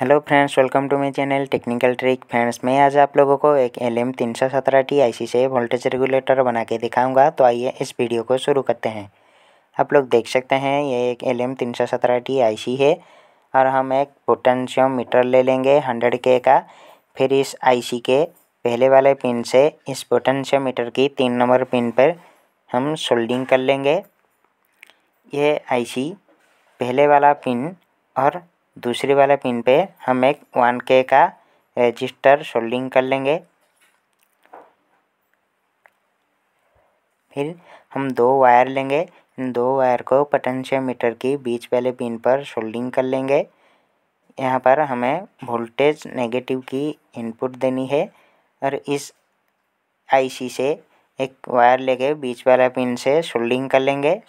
hello friends welcome to my channel technical trick friends मैं आज आप लोगों को एक एल एम तीन सौ सत्रह टी आई सी से वोल्टेज रेगुलेटर बना के दिखाऊंगा तो आइए इस वीडियो को शुरू करते हैं आप लोग देख सकते हैं ये एक एल एम तीन सौ सत्रह टी आई सी है और हम एक पोटेंशियम मीटर ले लेंगे हंड्रेड के का फिर इस आई सी के पहले वाले पिन से इस पोटेंशियम मीटर की तीन नंबर पिन पर हम सोल्डिंग कर लेंगे ये आई सी पहले वाला पिन और दूसरे वाला पिन पे हम एक वन के का रजिस्टर सोल्डिंग कर लेंगे फिर हम दो वायर लेंगे इन दो वायर को पोटेंशियोमीटर की बीच वाले पिन पर सोल्डिंग कर लेंगे यहाँ पर हमें वोल्टेज नेगेटिव की इनपुट देनी है और इस आईसी से एक वायर लेके बीच वाला पिन से सोल्डिंग कर लेंगे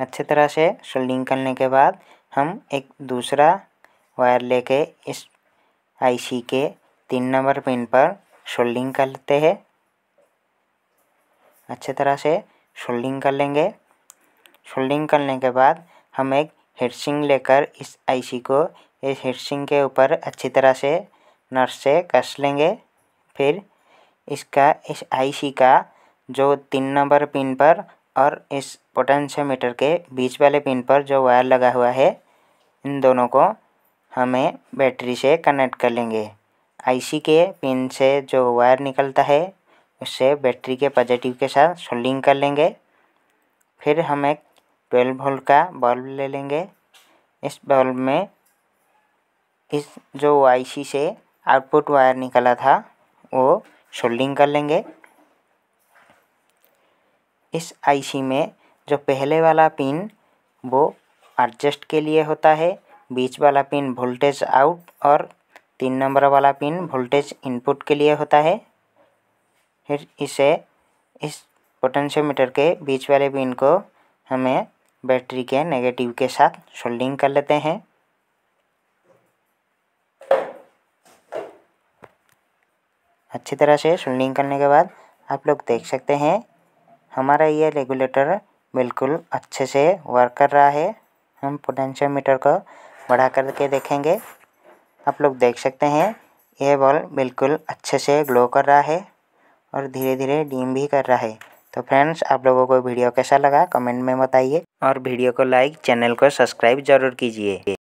अच्छे तरह से सोल्डिंग करने के बाद हम एक दूसरा वायर लेके इस आईसी के तीन नंबर पिन पर सोल्डिंग करते हैं अच्छे तरह से सोल्डिंग कर लेंगे सोल्डिंग करने के बाद हम एक हेडसिंग लेकर इस आईसी को इस हेडसिंग के ऊपर अच्छी तरह से नर्स से कस लेंगे फिर इसका इस आईसी का जो तीन नंबर पिन पर और इस पोटेंशियोमीटर के बीच वाले पिन पर जो वायर लगा हुआ है इन दोनों को हमें बैटरी से कनेक्ट कर लेंगे आईसी के पिन से जो वायर निकलता है उससे बैटरी के पॉजिटिव के साथ सोल्डिंग कर लेंगे फिर हम एक ट्वेल्व वोल्ट का बल्ब ले लेंगे इस बल्ब में इस जो आईसी से आउटपुट वायर निकला था वो सोल्डिंग कर लेंगे इस आईसी में जो पहले वाला पिन वो एडजस्ट के लिए होता है बीच वाला पिन वोल्टेज आउट और तीन नंबर वाला पिन वोल्टेज इनपुट के लिए होता है फिर इसे इस पोटेंशियोमीटर के बीच वाले पिन को हमें बैटरी के नेगेटिव के साथ सोल्डिंग कर लेते हैं अच्छी तरह से सोल्डिंग करने के बाद आप लोग देख सकते हैं हमारा ये रेगुलेटर बिल्कुल अच्छे से वर्क कर रहा है हम पोटेंशियल मीटर को बढ़ा कर के देखेंगे आप लोग देख सकते हैं यह बॉल बिल्कुल अच्छे से ग्लो कर रहा है और धीरे धीरे डीम भी कर रहा है तो फ्रेंड्स आप लोगों को वीडियो कैसा लगा कमेंट में बताइए और वीडियो को लाइक चैनल को सब्सक्राइब जरूर कीजिए